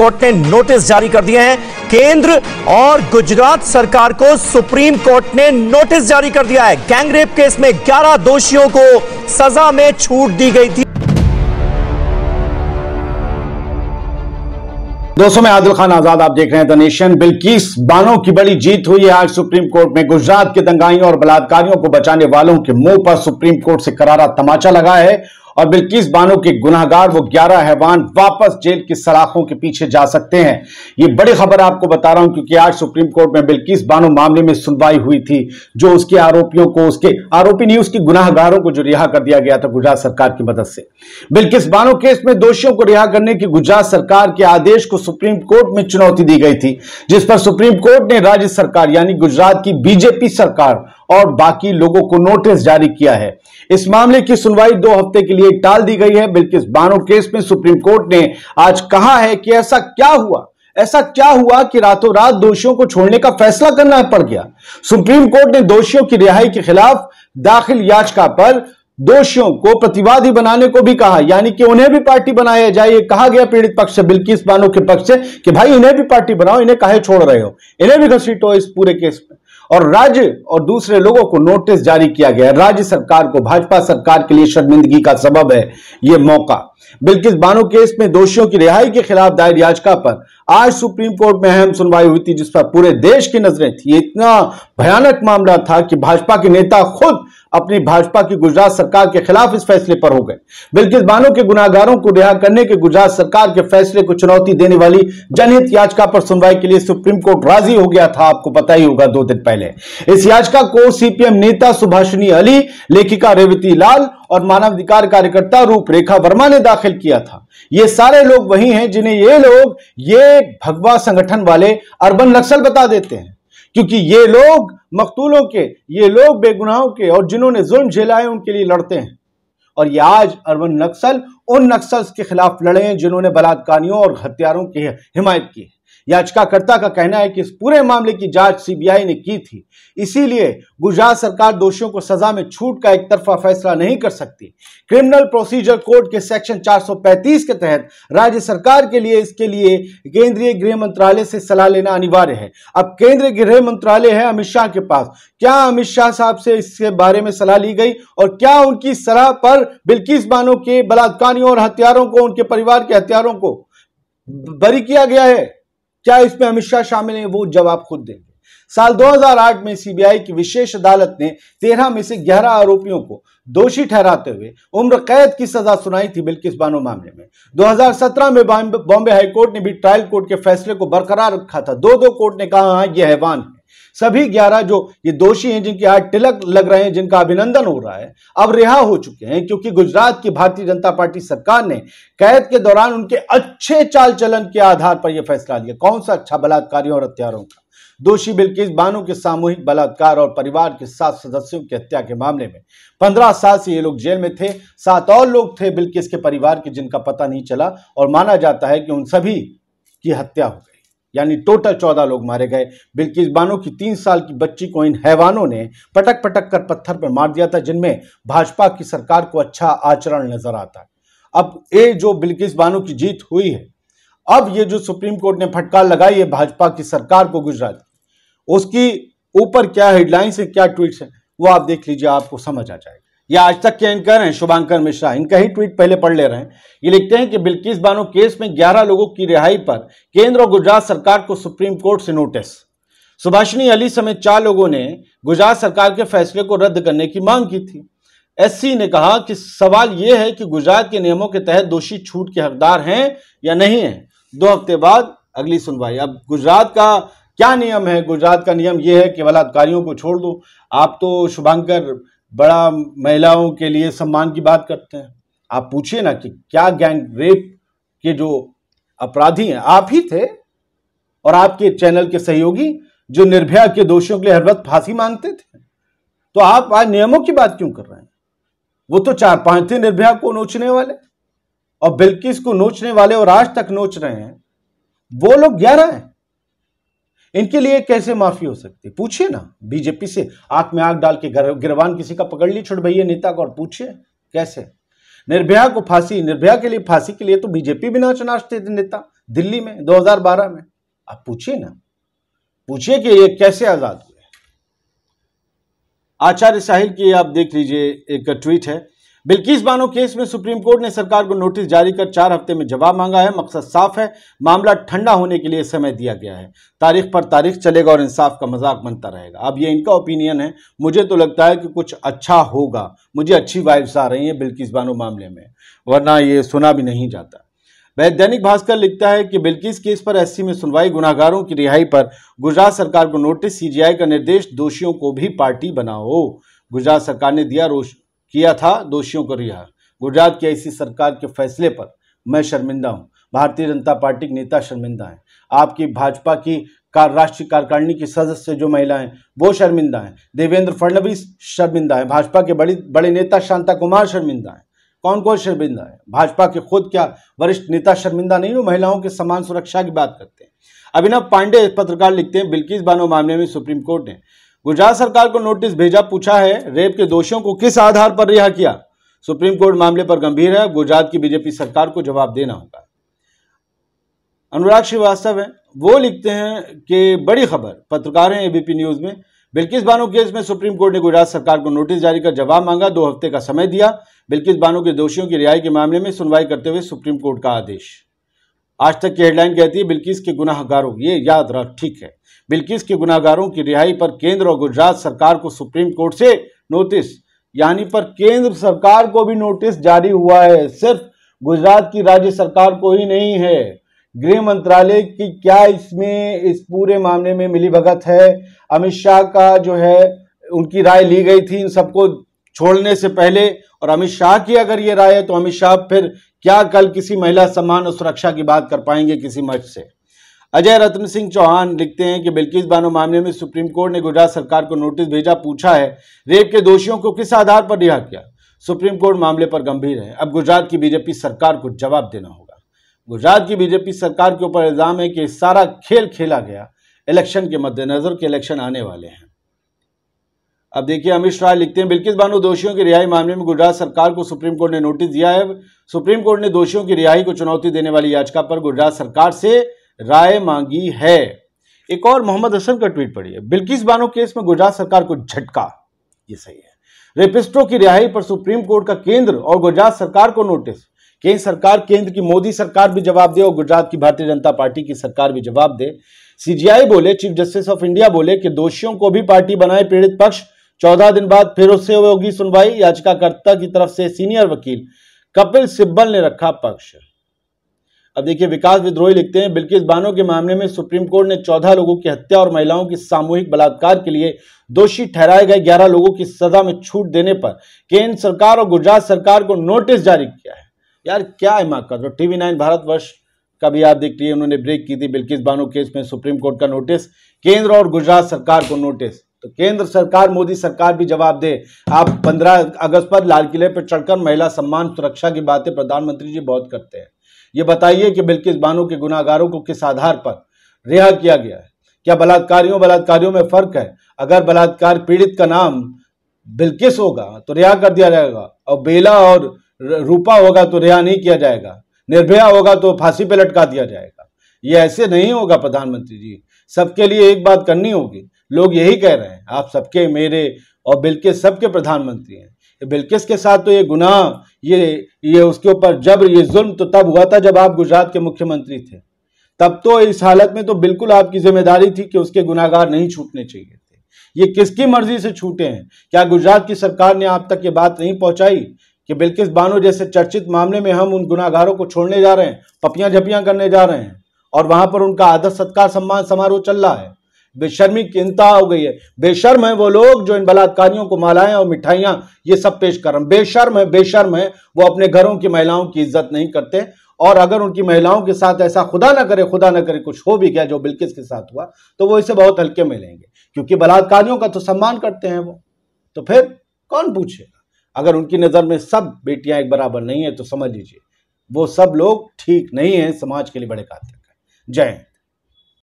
court ने notice जारी कर दिए हैं केंद्र और गुजरात सरकार को सुप्रीम कोर्ट ने नोटिस जारी कर दिया है गैंगरेप केस में 11 दोषियों को सजा में छूट दी गई थी दोस्तों मैं आदिल खान आजाद आप देख रहे हैं द नेशन बिल्किस बानो की बड़ी जीत हुई है आज सुप्रीम कोर्ट में गुजरात के दंगाइयों और बलात्कारियों को बचाने वालों के मुंह पर सुप्रीम कोर्ट से करारा तमाचा लगा है और बिल्किस बानो के गुनाहगार वो ग्यारह हैवान वापस जेल की सलाखों के पीछे जा सकते हैं ये बड़ी खबर आपको बता रहा हूं क्योंकि आज सुप्रीम कोर्ट में बिल्किस बानो मामले में सुनवाई हुई थी जो उसके आरोपियों को उसके आरोपी नहीं उसके गुनाहगारों को जो रिहा कर दिया गया था गुजरात सरकार की मदद से बिल्किस बानो केस में दोषियों को रिहा करने की गुजरात सरकार के आदेश को सुप्रीम कोर्ट में चुनौती दी गई थी जिस पर सुप्रीम कोर्ट ने राज्य सरकार यानी गुजरात की बीजेपी सरकार और बाकी लोगों को नोटिस जारी किया है इस मामले की सुनवाई दो हफ्ते के लिए टाल दी गई है बिल्कुल बानो केस में सुप्रीम कोर्ट ने आज कहा है कि ऐसा क्या हुआ ऐसा क्या हुआ कि रातों रात दोषियों को छोड़ने का फैसला करना पड़ गया सुप्रीम कोर्ट ने दोषियों की रिहाई के खिलाफ दाखिल याचिका पर दोषियों को प्रतिवादी बनाने को भी कहा यानी कि उन्हें भी पार्टी बनाया जाए कहा गया पीड़ित पक्ष से बिल्किस बानो के पक्ष से कि भाई इन्हें भी पार्टी बनाओ इन्हें कहे छोड़ रहे हो इन्हें भी घसीटो इस पूरे केस में और राज्य और दूसरे लोगों को नोटिस जारी किया गया राज्य सरकार को भाजपा सरकार के लिए शर्मिंदगी का सबब है यह मौका बिल्किस बानो केस में दोषियों की रिहाई के खिलाफ दायर याचिका पर आज सुप्रीम कोर्ट में अहम सुनवाई हुई थी जिस पर पूरे देश की नजरें थी इतना भयानक मामला था कि भाजपा के नेता खुद अपनी भाजपा की गुजरात सरकार के खिलाफ इस फैसले पर हो गए बिल्किस बानो के गुनागारों को रिहा करने के गुजरात सरकार के फैसले को चुनौती देने वाली जनहित याचिका पर सुनवाई के लिए सुप्रीम कोर्ट राजी हो गया था आपको पता ही होगा दो दिन पहले इस याचिका को सीपीएम नेता सुभाषिनी अली लेखिका रेवती लाल और मानवाधिकार कार्यकर्ता रूपरेखा वर्मा ने दाखिल किया था ये सारे लोग वही हैं जिन्हें ये लोग ये भगवा संगठन वाले अर्बन नक्सल बता देते हैं क्योंकि ये लोग मकतूलों के ये लोग बेगुनाहों के और जिन्होंने जुल्म झेला है उनके लिए लड़ते हैं और ये आज अरवन नक्सल उन नक्सल के खिलाफ लड़े हैं जिन्होंने बलात्कारियों और हथियारों की हिमायत की है याचिकाकर्ता का कहना है कि इस पूरे मामले की जांच सीबीआई ने की थी इसीलिए गुजरात सरकार दोषियों को सजा में छूट का एक तरफा फैसला नहीं कर सकती क्रिमिनल प्रोसीजर कोड के सेक्शन 435 के तहत राज्य सरकार के लिए इसके लिए केंद्रीय गृह मंत्रालय से सलाह लेना अनिवार्य है अब केंद्रीय गृह मंत्रालय है अमित शाह के पास क्या अमित शाह साहब से इसके बारे में सलाह ली गई और क्या उनकी सलाह पर बिल्किस बानों के बलात्कारियों और हथियारों को उनके परिवार के हथियारों को बरी किया गया है क्या इसमें अमित शाह शामिल है वो जवाब खुद देंगे साल 2008 में सीबीआई की विशेष अदालत ने तेरह में से ग्यारह आरोपियों को दोषी ठहराते हुए उम्र कैद की सजा सुनाई थी बिल्किस बानो मामले में 2017 में बॉम्बे हाईकोर्ट ने भी ट्रायल कोर्ट के फैसले को बरकरार रखा था दो दो कोर्ट ने कहा हाँ यह हैवान है सभी ग्यारह जो ये दोषी हैं जिनके हाथ तिलक लग रहे हैं जिनका अभिनंदन हो रहा है अब रिहा हो चुके हैं क्योंकि गुजरात की भारतीय जनता पार्टी सरकार ने कैद के दौरान उनके अच्छे चाल चलन के आधार पर यह फैसला लिया कौन सा अच्छा बलात्कारियों और हत्यारों का दोषी बिल्किस बानो के सामूहिक बलात्कार और परिवार के सात सदस्यों की हत्या के मामले में पंद्रह साल से ये लोग जेल में थे सात और लोग थे बिल्किस के परिवार के जिनका पता नहीं चला और माना जाता है कि उन सभी की हत्या हो गई यानी टोटल चौदह लोग मारे गए बिल्किस बानो की तीन साल की बच्ची को इन हैवानों ने पटक पटक कर पत्थर पर मार दिया था जिनमें भाजपा की सरकार को अच्छा आचरण नजर आता है अब ये जो बिल्किस बानो की जीत हुई है अब ये जो सुप्रीम कोर्ट ने फटकार लगाई है भाजपा की सरकार को गुजरात उसकी ऊपर क्या हेडलाइंस है क्या ट्वीट्स हैं वो आप देख लीजिए आपको समझ आ जाएगा या आज तक के एंकर हैं शुभांकर मिश्रा इनका ही ट्वीट पहले पढ़ ले रहे हैं ये लिखते हैं कि बिल्किस बानो केस में 11 लोगों की रिहाई पर केंद्र और गुजरात सरकार को सुप्रीम कोर्ट से नोटिस सुभाषिनी अली समेत चार लोगों ने गुजरात सरकार के फैसले को रद्द करने की मांग की थी एससी ने कहा कि सवाल यह है कि गुजरात के नियमों के तहत दोषी छूट के हकदार हैं या नहीं है दो हफ्ते बाद अगली सुनवाई अब गुजरात का क्या नियम है गुजरात का नियम यह है कि बलात्कारियों को छोड़ दो आप तो शुभांकर बड़ा महिलाओं के लिए सम्मान की बात करते हैं आप पूछिए ना कि क्या गैंग रेप के जो अपराधी हैं आप ही थे और आपके चैनल के सहयोगी जो निर्भया के दोषियों के लिए हर वक्त फांसी मांगते थे तो आप आज नियमों की बात क्यों कर रहे हैं वो तो चार पांच थे निर्भया को नोचने वाले और बिल्किस को नोचने वाले और आज तक नोच रहे हैं वो लोग ग्यारह हैं इनके लिए कैसे माफी हो सकती है पूछिए ना बीजेपी से आंख में आग डाल के गिरवान किसी का पकड़ ली छोड़ भैया नेता को और पूछिए कैसे निर्भया को फांसी निर्भया के लिए फांसी के लिए तो बीजेपी भी नाच नाचते थे नेता दिल्ली में 2012 में आप पूछिए ना पूछिए कि ये कैसे आजाद हुए आचार्य साहिल की आप देख लीजिए एक ट्वीट है बिल्किस बानो केस में सुप्रीम कोर्ट ने सरकार को नोटिस जारी कर चार हफ्ते में जवाब मांगा है मकसद साफ है मामला ठंडा होने के लिए समय दिया गया है तारीख पर तारीख चलेगा और इंसाफ का मजाक बनता रहेगा अब ये इनका ओपिनियन है मुझे तो लगता है कि कुछ अच्छा होगा मुझे अच्छी वाइब्स आ रही है बिल्किस बानो मामले में वरना ये सुना भी नहीं जाता वह दैनिक भास्कर लिखता है कि बिल्किस केस पर एससी में सुनवाई गुनागारों की रिहाई पर गुजरात सरकार को नोटिस सीजीआई का निर्देश दोषियों को भी पार्टी बनाओ गुजरात सरकार ने दिया किया था दोषियों को रिहा गुजरात की ऐसी सरकार के फैसले पर मैं शर्मिंदा हूँ भारतीय जनता पार्टी के नेता शर्मिंदा हैं आपकी भाजपा की कार राष्ट्रीय कार्यकारिणी की सदस्य जो महिलाएं वो शर्मिंदा हैं देवेंद्र फडणवीस शर्मिंदा हैं भाजपा के बड़े बड़े नेता शांता कुमार शर्मिंदा हैं कौन कौन शर्मिंदा है भाजपा के खुद क्या वरिष्ठ नेता शर्मिंदा नहीं हो महिलाओं के समान सुरक्षा की बात करते हैं अभिनव पांडे पत्रकार लिखते हैं बिल्किस बानो मामले में सुप्रीम कोर्ट ने गुजरात सरकार को नोटिस भेजा पूछा है रेप के दोषियों को किस आधार पर रिहा किया सुप्रीम कोर्ट मामले पर गंभीर है गुजरात की बीजेपी सरकार को जवाब देना होगा अनुराग श्रीवास्तव है वो लिखते हैं कि बड़ी खबर पत्रकार हैं एबीपी न्यूज में बिल्किस बानो केस में सुप्रीम कोर्ट ने गुजरात सरकार को नोटिस जारी कर जवाब मांगा दो हफ्ते का समय दिया बिल्किस बानो के दोषियों की रिहाई के मामले में सुनवाई करते हुए सुप्रीम कोर्ट का आदेश आज तक की हेडलाइन कहती है बिल्किस के गुनाहगारों ये याद रख ठीक है बिल्किस के गुनाहगारों की रिहाई पर केंद्र और गुजरात सरकार को सुप्रीम कोर्ट से नोटिस यानी पर केंद्र सरकार को भी नोटिस जारी हुआ है सिर्फ गुजरात की राज्य सरकार को ही नहीं है गृह मंत्रालय की क्या इसमें इस पूरे मामले में मिली भगत है अमित शाह का जो है उनकी राय ली गई थी इन सबको छोड़ने से पहले और अमित शाह की अगर ये राय है तो अमित शाह फिर क्या कल किसी महिला सम्मान और सुरक्षा की बात कर पाएंगे किसी मच से अजय रत्न सिंह चौहान लिखते हैं कि बिल्किस बानो मामले में सुप्रीम कोर्ट ने गुजरात सरकार को नोटिस भेजा पूछा है रेप के दोषियों को किस आधार पर रिहा किया सुप्रीम कोर्ट मामले पर गंभीर है अब गुजरात की बीजेपी सरकार को जवाब देना होगा गुजरात की बीजेपी सरकार के ऊपर इल्जाम है कि सारा खेल खेला गया इलेक्शन के मद्देनजर के इलेक्शन आने वाले हैं अब देखिए अमित शाह लिखते हैं बिल्किस बानो दोषियों की रिहाई मामले में गुजरात सरकार को सुप्रीम कोर्ट ने नोटिस दिया है सुप्रीम कोर्ट ने दोषियों की रिहाई को चुनौती देने वाली याचिका पर गुजरात सरकार से राय मांगी है एक और मोहम्मद हसन का ट्वीट पढ़िए बिल्किस बानो केस में गुजरात सरकार को झटका ये सही है रेपिस्टो की रिहाई पर सुप्रीम कोर्ट का केंद्र और गुजरात सरकार को नोटिस केंद्र सरकार केंद्र की मोदी सरकार भी जवाब दे और गुजरात की भारतीय जनता पार्टी की सरकार भी जवाब दे सीजीआई बोले चीफ जस्टिस ऑफ इंडिया बोले कि दोषियों को भी पार्टी बनाए पीड़ित पक्ष चौदह दिन बाद फिर उससे होगी सुनवाई याचिकाकर्ता की तरफ से सीनियर वकील कपिल सिब्बल ने रखा पक्ष अब देखिए विकास विद्रोही लिखते हैं बिल्किस बानो के मामले में सुप्रीम कोर्ट ने 14 लोगों की हत्या और महिलाओं की सामूहिक बलात्कार के लिए दोषी ठहराए गए 11 लोगों की सजा में छूट देने पर केंद्र सरकार और गुजरात सरकार को नोटिस जारी किया है यार क्या हिमाकत तो टीवी नाइन भारत का भी आप देख रही उन्होंने ब्रेक की थी बिल्किस बानो केस में सुप्रीम कोर्ट का नोटिस केंद्र और गुजरात सरकार को नोटिस तो केंद्र सरकार मोदी सरकार भी जवाब दे आप 15 अगस्त पर लाल किले पर चढ़कर महिला सम्मान सुरक्षा की बातें प्रधानमंत्री जी बहुत करते हैं ये बताइए कि बिल्किस बानो के गुनागारों को किस आधार पर रिहा किया गया है क्या बलात्कारियों बलात्कारियों में फर्क है अगर बलात्कार पीड़ित का नाम बिल्किस होगा तो रिहा कर दिया जाएगा और बेला और रूपा होगा तो रिहा नहीं किया जाएगा निर्भया होगा तो फांसी पे लटका दिया जाएगा ये ऐसे नहीं होगा प्रधानमंत्री जी सबके लिए एक बात करनी होगी लोग यही कह रहे हैं आप सबके मेरे और बिल्किस सबके प्रधानमंत्री हैं बिल्किस के साथ तो ये गुनाह ये ये उसके ऊपर जब ये जुल्म तो तब हुआ था जब आप गुजरात के मुख्यमंत्री थे तब तो इस हालत में तो बिल्कुल आपकी जिम्मेदारी थी कि उसके गुनागार नहीं छूटने चाहिए थे ये किसकी मर्जी से छूटे हैं क्या गुजरात की सरकार ने आप तक ये बात नहीं पहुंचाई कि बिल्किस बानो जैसे चर्चित मामले में हम उन गुनागारों को छोड़ने जा रहे हैं पपियां झपियां करने जा रहे हैं और वहां पर उनका आदर सत्कार सम्मान समारोह चल रहा है बेशर्मी की इंतहा हो गई है बेशर्म है वो लोग जो इन बलात्कारियों को मालाएं और मिठाइयां ये सब पेश कर रहे हैं बेशर्म है बेशर्म है वो अपने घरों की महिलाओं की इज्जत नहीं करते और अगर उनकी महिलाओं के साथ ऐसा खुदा ना करे खुदा ना करे कुछ हो भी गया जो बिल्किस के साथ हुआ तो वो इसे बहुत हल्के में लेंगे क्योंकि बलात्कारियों का तो सम्मान करते हैं वो तो फिर कौन पूछेगा अगर उनकी नज़र में सब बेटियां एक बराबर नहीं है तो समझ लीजिए वो सब लोग ठीक नहीं है समाज के लिए बड़े घातक है जय